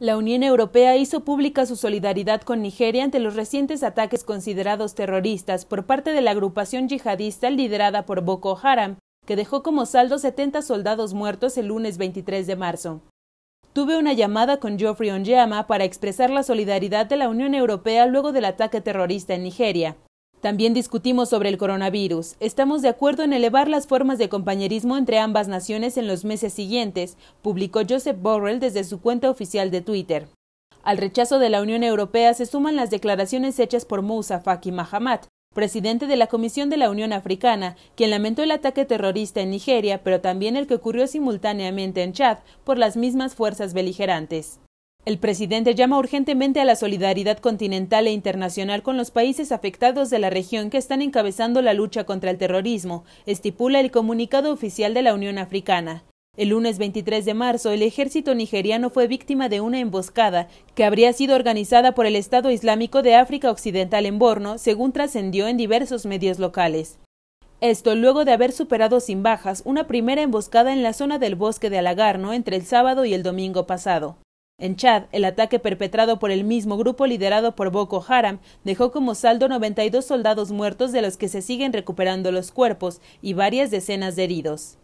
La Unión Europea hizo pública su solidaridad con Nigeria ante los recientes ataques considerados terroristas por parte de la agrupación yihadista liderada por Boko Haram, que dejó como saldo 70 soldados muertos el lunes 23 de marzo. Tuve una llamada con Geoffrey Onyema para expresar la solidaridad de la Unión Europea luego del ataque terrorista en Nigeria. También discutimos sobre el coronavirus. Estamos de acuerdo en elevar las formas de compañerismo entre ambas naciones en los meses siguientes, publicó Joseph Borrell desde su cuenta oficial de Twitter. Al rechazo de la Unión Europea se suman las declaraciones hechas por Moussa Faki Mahamat, presidente de la Comisión de la Unión Africana, quien lamentó el ataque terrorista en Nigeria, pero también el que ocurrió simultáneamente en Chad por las mismas fuerzas beligerantes. El presidente llama urgentemente a la solidaridad continental e internacional con los países afectados de la región que están encabezando la lucha contra el terrorismo, estipula el comunicado oficial de la Unión Africana. El lunes 23 de marzo, el ejército nigeriano fue víctima de una emboscada que habría sido organizada por el Estado Islámico de África Occidental en Borno, según trascendió en diversos medios locales. Esto luego de haber superado sin bajas una primera emboscada en la zona del bosque de Alagarno entre el sábado y el domingo pasado. En Chad, el ataque perpetrado por el mismo grupo liderado por Boko Haram dejó como saldo 92 soldados muertos de los que se siguen recuperando los cuerpos y varias decenas de heridos.